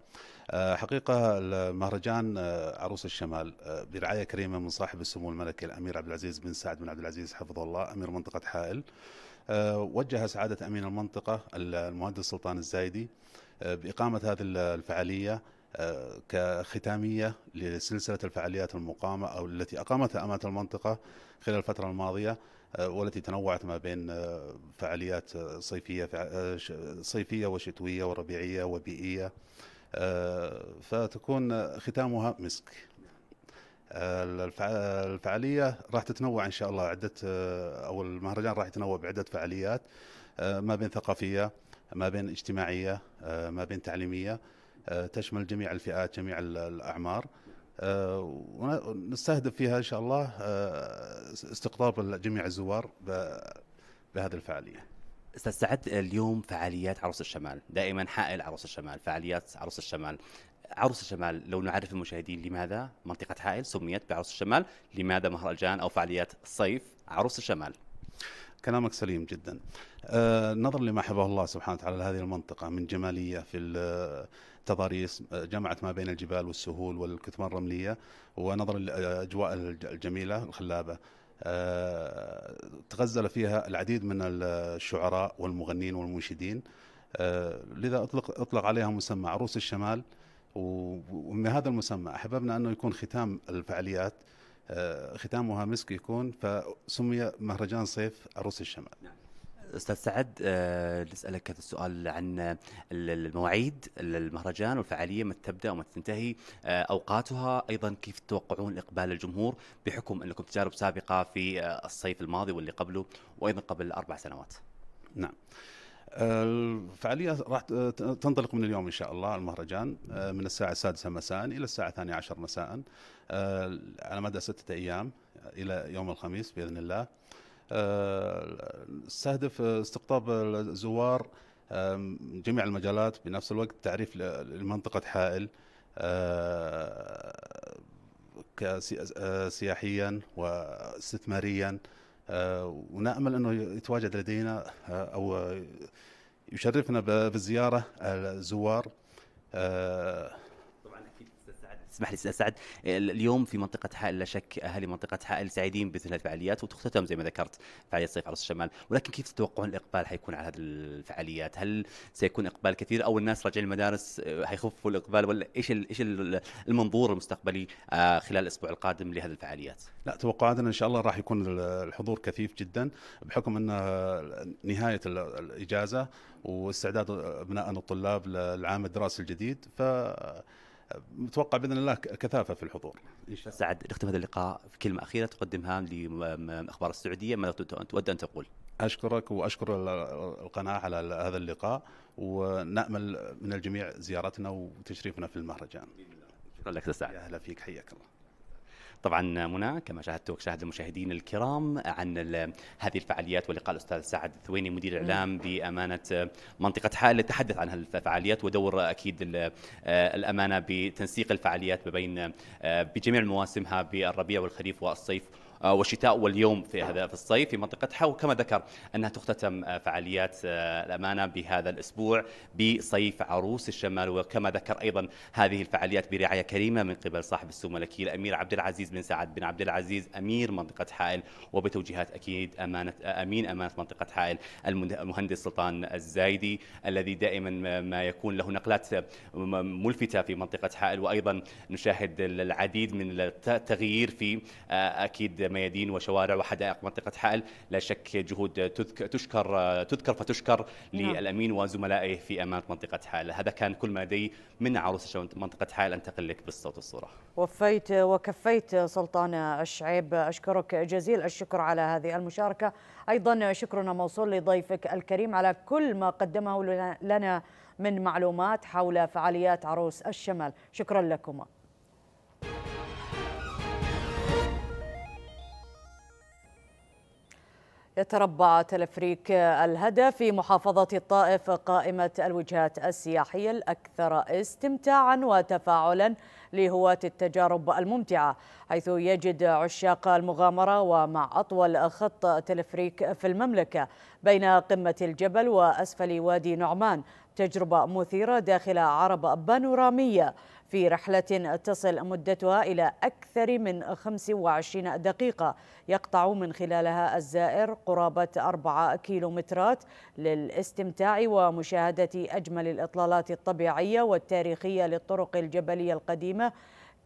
آه، حقيقة المهرجان آه، عروس الشمال آه، برعاية كريمة من صاحب السمو الملكي الأمير عبد العزيز بن سعد بن عبد العزيز حفظه الله أمير منطقة حائل وجه سعادة أمين المنطقة المهندس سلطان الزايدي بإقامة هذه الفعالية كختامية لسلسلة الفعاليات المقامة أو التي أقامتها أمانة المنطقة خلال الفترة الماضية والتي تنوعت ما بين فعاليات صيفية صيفية وشتوية وربيعية وبيئية آه، فتكون ختامها مسك آه، الفعاليه راح تتنوع ان شاء الله عده آه، او المهرجان راح يتنوع بعده فعاليات ما بين ثقافيه ما بين اجتماعيه ما بين تعليميه تشمل جميع الفئات جميع الاعمار ونستهدف فيها ان شاء الله استقطاب جميع الزوار بهذه الفعاليه استاذ سعد اليوم فعاليات عروس الشمال دائما حائل عروس الشمال فعاليات عروس الشمال عروس الشمال لو نعرف المشاهدين لماذا منطقة حائل سميت بعروس الشمال لماذا مهرجان أو فعاليات صيف عروس الشمال كلامك سليم جدا آه نظرا لما حفظه الله سبحانه وتعالى لهذه المنطقة من جمالية في التضاريس أه، جمعت ما بين الجبال والسهول والكثمان الرملية ونظرا للأجواء الجميلة الخلابة آه، تغزل فيها العديد من الشعراء والمغنين والمنشدين آه، لذا اطلق اطلق عليها مسمى عروس الشمال ومن هذا المسمى احببنا انه يكون ختام الفعاليات آه، ختامها مسك يكون فسمي مهرجان صيف عروس الشمال. نعم. استاذ سعد آه، نسالك هذا السؤال عن المواعيد المهرجان والفعاليه متى تبدا ومتى تنتهي آه، اوقاتها ايضا كيف تتوقعون اقبال الجمهور بحكم انكم تجارب سابقه في آه، الصيف الماضي واللي قبله وايضا قبل اربع سنوات. نعم. الفعالية راح تنطلق من اليوم إن شاء الله المهرجان من الساعة السادسة مساء إلى الساعة الثانية عشر مساء على مدى ستة أيام إلى يوم الخميس بإذن الله استهدف آه، استقطاب الزوار من جميع المجالات بنفس الوقت تعريف لمنطقة حائل آه، آه، سياحيا واستثماريا ونامل انه يتواجد لدينا او يشرفنا بالزياره الزوار اسمح لي سعد اليوم في منطقه حائل لا شك اهالي منطقه حائل سعيدين بمثل هذه الفعاليات وتختتم زي ما ذكرت فعاليه صيف عرس الشمال ولكن كيف تتوقعون الاقبال حيكون على هذه الفعاليات هل سيكون اقبال كثير او الناس راجعين المدارس آه، حيخفوا الاقبال ولا ايش ايش المنظور المستقبلي آه، خلال الاسبوع القادم لهذه الفعاليات لا توقعاتنا ان شاء الله راح يكون الحضور كثيف جدا بحكم ان آه، نهايه الاجازه واستعداد ابنائنا الطلاب للعام الدراسي الجديد ف متوقع باذن الله كثافه في الحضور ان شاء الله سعد نختم هذا اللقاء في كلمه اخيره تقدمها لاخبار السعوديه ماذا تود ان تقول؟ اشكرك واشكر القناه على هذا اللقاء ونامل من الجميع زيارتنا وتشريفنا في المهرجان شكرا لك سعد اهلا فيك حياك الله طبعا منى كما شاهدت شاهد المشاهدين الكرام عن هذه الفعاليات ولقاء الاستاذ سعد الثويني مدير الاعلام بامانه منطقه حائل للتحدث عن هذه الفعاليات ودور اكيد آه، الامانه بتنسيق الفعاليات بين آه، بجميع مواسمها بالربيع والخريف والصيف آه، والشتاء واليوم في هذا في الصيف في منطقتها وكما ذكر انها تختتم آه، فعاليات آه، الامانه بهذا الاسبوع بصيف عروس الشمال وكما ذكر ايضا هذه الفعاليات برعايه كريمه من قبل صاحب السمو الملكي الامير عبد العزيز بن سعد بن عبد العزيز امير منطقه حائل وبتوجيهات اكيد امانه امين امانه منطقه حائل المهندس سلطان الزايدي الذي دائما ما يكون له نقلات ملفته في منطقه حائل وايضا نشاهد العديد من التغيير في اكيد ميادين وشوارع وحدائق منطقة حائل لا شك جهود تذكر تذكر فتشكر نعم. للأمين وزملائه في أمانة منطقة حائل هذا كان كل ما لدي من عروس منطقة حائل أنتقل لك بالصوت والصورة وفيت وكفيت سلطان الشعيب أشكرك جزيل الشكر على هذه المشاركة أيضا شكرنا موصول لضيفك الكريم على كل ما قدمه لنا من معلومات حول فعاليات عروس الشمال شكرا لكما يتربع تلفريك الهدى في محافظة الطائف قائمة الوجهات السياحية الأكثر استمتاعا وتفاعلا لهواة التجارب الممتعة حيث يجد عشاق المغامرة ومع أطول خط تلفريك في المملكة بين قمة الجبل وأسفل وادي نعمان تجربة مثيرة داخل عرب بانورامية في رحلة تصل مدتها إلى أكثر من 25 دقيقة يقطع من خلالها الزائر قرابة 4 كيلومترات للاستمتاع ومشاهدة أجمل الإطلالات الطبيعية والتاريخية للطرق الجبلية القديمة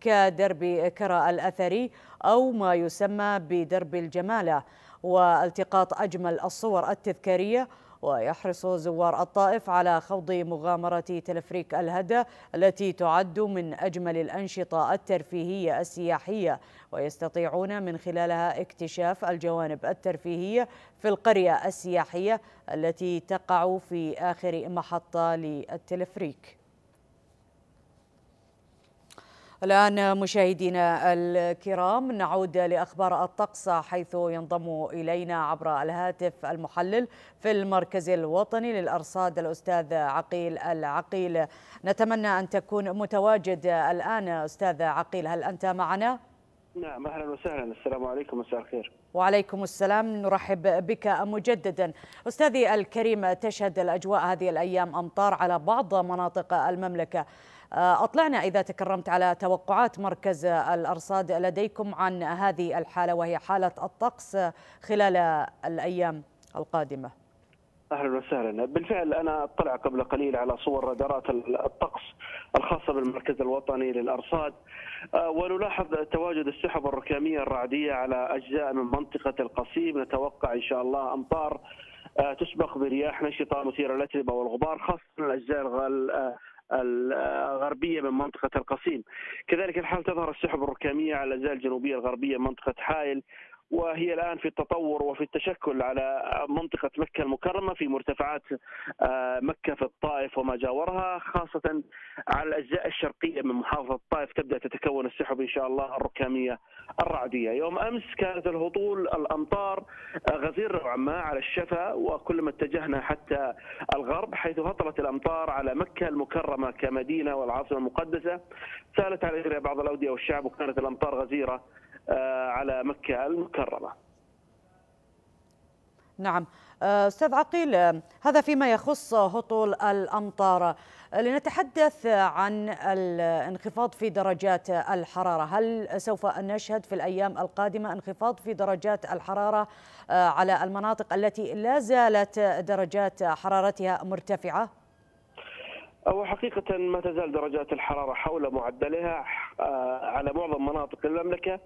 كدرب كرا الأثري أو ما يسمى بدرب الجمالة والتقاط أجمل الصور التذكارية ويحرص زوار الطائف على خوض مغامرة تلفريك الهدى التي تعد من أجمل الأنشطة الترفيهية السياحية ويستطيعون من خلالها اكتشاف الجوانب الترفيهية في القرية السياحية التي تقع في آخر محطة للتلفريك الآن مشاهدينا الكرام نعود لأخبار الطقس حيث ينضم إلينا عبر الهاتف المحلل في المركز الوطني للأرصاد الأستاذ عقيل العقيل نتمنى أن تكون متواجد الآن أستاذ عقيل هل أنت معنا؟ نعم أهلا وسهلا السلام عليكم مساء الخير وعليكم السلام نرحب بك مجددا أستاذي الكريم تشهد الأجواء هذه الأيام أمطار على بعض مناطق المملكة آه، أطلعنا إذا تكرمت على توقعات مركز الأرصاد لديكم عن هذه الحالة وهي حالة الطقس خلال الأيام القادمة اهلا وسهلا بالفعل انا اطلع قبل قليل على صور رادارات الطقس الخاصه بالمركز الوطني للارصاد آه، ونلاحظ تواجد السحب الركاميه الرعديه على اجزاء من منطقه القصيم نتوقع ان شاء الله امطار آه، تسبق برياح نشطه مثيره للاتربه والغبار خاصه الاجزاء الغربية من منطقة القصيم كذلك الحال تظهر السحب الركامية على الأجزاء الجنوبية الغربية منطقة حائل وهي الآن في التطور وفي التشكل على منطقة مكة المكرمة في مرتفعات آه، مكة في الطائف وما جاورها خاصة على الأجزاء الشرقية من محافظة الطائف تبدأ تتكون السحب إن شاء الله الركامية الرعدية يوم أمس كانت الهطول الأمطار آه، غزير نوعا ما على الشفا وكلما اتجهنا حتى الغرب حيث هطلت الأمطار على مكة المكرمة كمدينة والعاصمة المقدسة سالت على بعض الأودية والشعب وكانت الأمطار غزيرة آه، على مكة المكرمة نعم آه، استاذ عقيل آه، هذا فيما يخص هطول الامطار لنتحدث عن الانخفاض في درجات الحراره هل سوف نشهد في الايام القادمه انخفاض في درجات الحراره على المناطق التي لا زالت درجات حرارتها مرتفعه هو حقيقة ما تزال درجات الحرارة حول معدلها آه، على معظم مناطق المملكه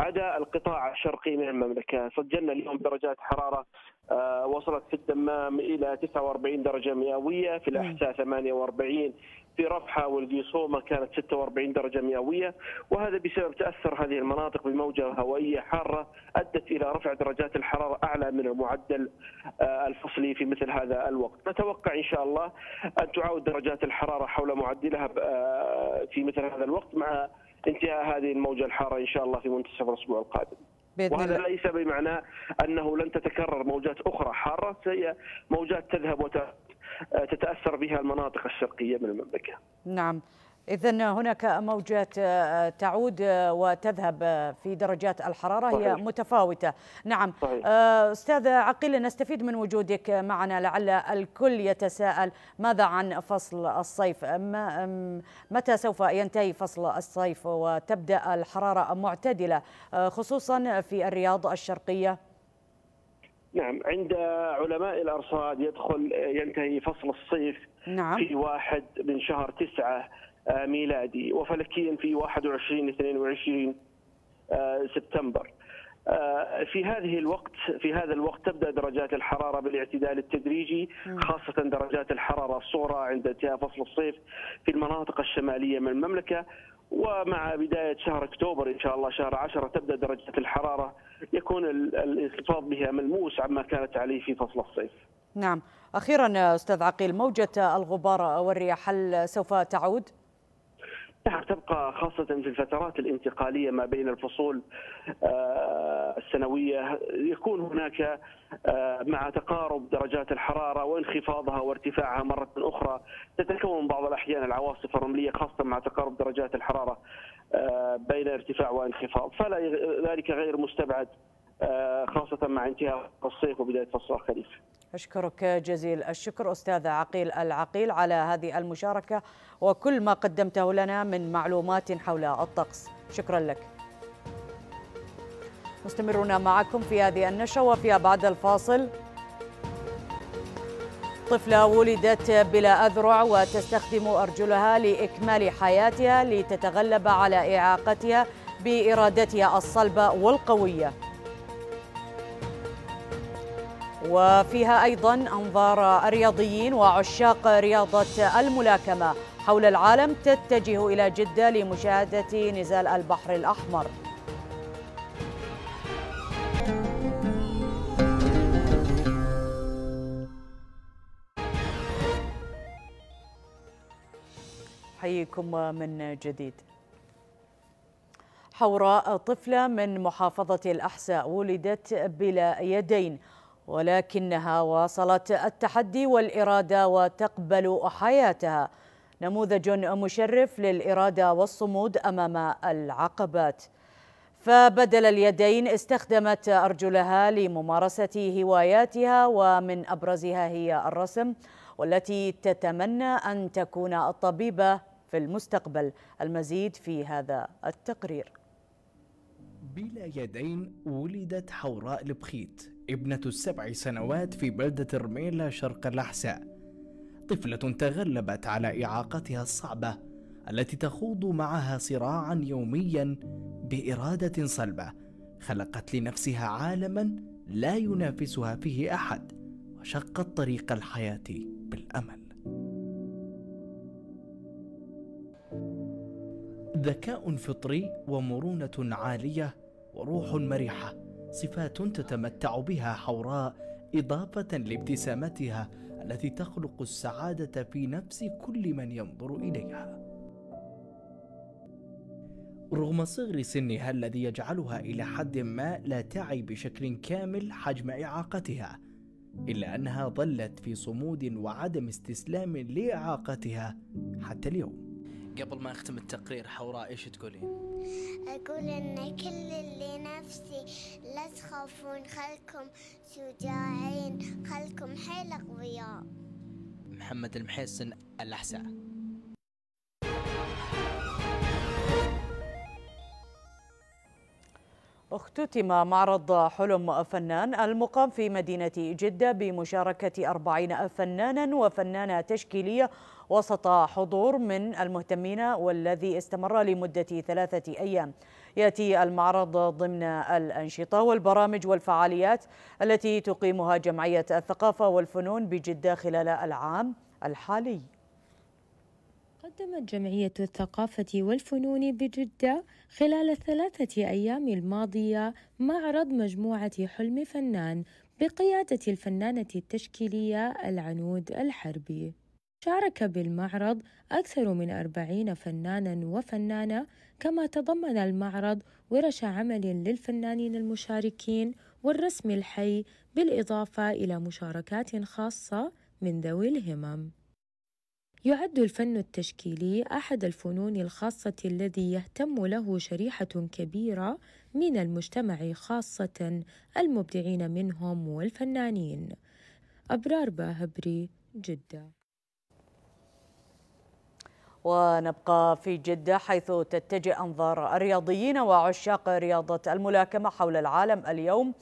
عدا القطاع الشرقي من المملكه، سجلنا اليوم درجات حراره آه، وصلت في الدمام الى 49 درجه مئويه، في الاحساء 48 في رفحة والقيصومة كانت 46 درجة مئوية وهذا بسبب تأثر هذه المناطق بموجة هوائية حارة أدت إلى رفع درجات الحرارة أعلى من المعدل آه، الفصلي في مثل هذا الوقت نتوقع إن شاء الله أن تعاود درجات الحرارة حول معدلها آه، في مثل هذا الوقت مع انتهاء هذه الموجة الحارة إن شاء الله في منتصف الأسبوع القادم بإذن وهذا الله. ليس بمعنى أنه لن تتكرر موجات أخرى حارة موجات تذهب وتأتي آه، تتاثر بها المناطق الشرقيه من المملكه. نعم. إذا هناك موجات آه، تعود آه، وتذهب في درجات الحرارة صحيح. هي متفاوتة نعم صحيح. أستاذ عقيل نستفيد من وجودك معنا لعل الكل يتساءل ماذا عن فصل الصيف متى سوف ينتهي فصل الصيف وتبدأ الحرارة معتدلة خصوصا في الرياض الشرقية نعم عند علماء الأرصاد يدخل ينتهي فصل الصيف نعم. في واحد من شهر تسعة آه، ميلادي وفلكيا في 21 22 آه، سبتمبر آه، في هذه الوقت في هذا الوقت تبدا درجات الحراره بالاعتدال التدريجي خاصه درجات الحراره الصغرى عند انتهاء فصل الصيف في المناطق الشماليه من المملكه ومع بداية شهر أكتوبر إن شاء الله شهر عشرة تبدأ درجة الحرارة يكون الانخفاض بها ملموس عما كانت عليه في فصل الصيف نعم أخيرا أستاذ عقيل موجة الغبار والرياح هل سوف تعود؟ تبقى خاصة في الفترات الانتقالية ما بين الفصول آه، السنوية يكون هناك آه، مع تقارب درجات الحرارة وانخفاضها وارتفاعها مرة أخرى تتكون بعض الأحيان العواصف الرملية خاصة مع تقارب درجات الحرارة آه، بين ارتفاع وانخفاض فلا ذلك غير مستبعد خاصة مع انتهاء الصيف وبداية فصل الخريف أشكرك جزيل الشكر أستاذ عقيل العقيل على هذه المشاركة وكل ما قدمته لنا من معلومات حول الطقس شكرا لك مستمرون معكم في هذه النشرة وفي بعد الفاصل طفلة ولدت بلا أذرع وتستخدم أرجلها لإكمال حياتها لتتغلب على إعاقتها بإرادتها الصلبة والقوية وفيها أيضا أنظار الرياضيين وعشاق رياضة الملاكمة حول العالم تتجه إلى جدة لمشاهدة نزال البحر الأحمر حييكم من جديد حوراء طفلة من محافظة الأحساء ولدت بلا يدين ولكنها واصلت التحدي والإرادة وتقبل حياتها نموذج مشرف للإرادة والصمود أمام العقبات فبدل اليدين استخدمت أرجلها لممارسة هواياتها ومن أبرزها هي الرسم والتي تتمنى أن تكون الطبيبة في المستقبل المزيد في هذا التقرير بلا يدين ولدت حوراء البخيت ابنة السبع سنوات في بلدة رميلا شرق الأحساء طفلة تغلبت على إعاقتها الصعبة التي تخوض معها صراعا يوميا بإرادة صلبة خلقت لنفسها عالما لا ينافسها فيه أحد وشقت طريق الحياة بالأمل ذكاء فطري ومرونة عالية وروح مرحة صفات تتمتع بها حوراء إضافة لابتسامتها التي تخلق السعادة في نفس كل من ينظر إليها. رغم صغر سنها الذي يجعلها إلى حد ما لا تعي بشكل كامل حجم إعاقتها، إلا أنها ظلت في صمود وعدم استسلام لإعاقتها حتى اليوم. قبل ما اختم التقرير حوراء ايش تقولين؟ اقول ان كل اللي نفسي لا تخافون خلكم شجاعين خلكم حيل اقوياء محمد المحسن الاحساء اختتم معرض حلم فنان المقام في مدينة جدة بمشاركة أربعين فنانا وفنانة تشكيلية وسط حضور من المهتمين والذي استمر لمدة ثلاثة أيام يأتي المعرض ضمن الأنشطة والبرامج والفعاليات التي تقيمها جمعية الثقافة والفنون بجدة خلال العام الحالي قدمت جمعية الثقافة والفنون بجدة خلال الثلاثة أيام الماضية معرض مجموعة حلم فنان بقيادة الفنانة التشكيلية العنود الحربي شارك بالمعرض أكثر من أربعين فنانا وفنانة كما تضمن المعرض ورش عمل للفنانين المشاركين والرسم الحي بالإضافة إلى مشاركات خاصة من ذوي الهمم يعد الفن التشكيلي احد الفنون الخاصه الذي يهتم له شريحه كبيره من المجتمع خاصه المبدعين منهم والفنانين ابرار باهبري جده ونبقى في جدة حيث تتجه أنظار الرياضيين وعشاق رياضة الملاكمة حول العالم اليوم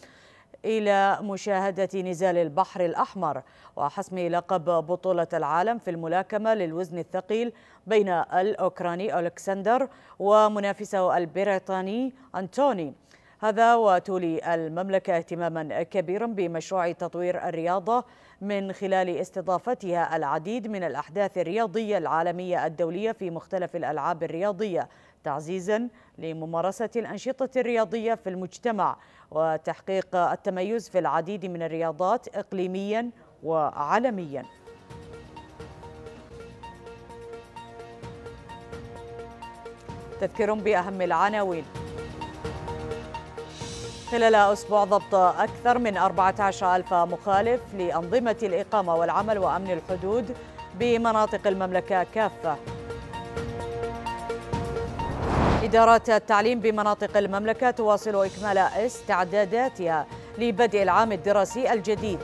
إلى مشاهدة نزال البحر الأحمر وحسم لقب بطولة العالم في الملاكمة للوزن الثقيل بين الأوكراني ألكسندر ومنافسه البريطاني أنتوني هذا وتولي المملكة اهتماما كبيرا بمشروع تطوير الرياضة من خلال استضافتها العديد من الأحداث الرياضية العالمية الدولية في مختلف الألعاب الرياضية تعزيزا لممارسة الأنشطة الرياضية في المجتمع وتحقيق التميز في العديد من الرياضات إقليميا وعالميا تذكر بأهم العناوين خلال أسبوع ضبط أكثر من 14 ألف مخالف لأنظمة الإقامة والعمل وأمن الحدود بمناطق المملكة كافة إدارات التعليم بمناطق المملكة تواصل إكمال استعداداتها لبدء العام الدراسي الجديد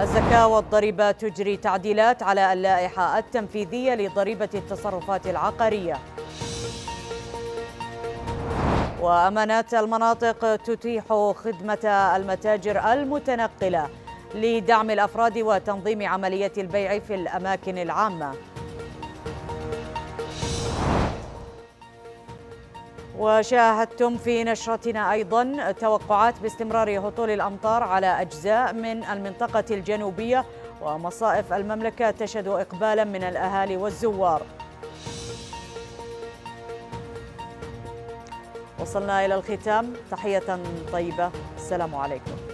الزكاة والضريبة تجري تعديلات على اللائحة التنفيذية لضريبة التصرفات العقارية وأمانات المناطق تتيح خدمة المتاجر المتنقلة لدعم الأفراد وتنظيم عملية البيع في الأماكن العامة وشاهدتم في نشرتنا أيضا توقعات باستمرار هطول الأمطار على أجزاء من المنطقة الجنوبية ومصائف المملكة تشهد إقبالا من الأهالي والزوار وصلنا إلى الختام تحية طيبة السلام عليكم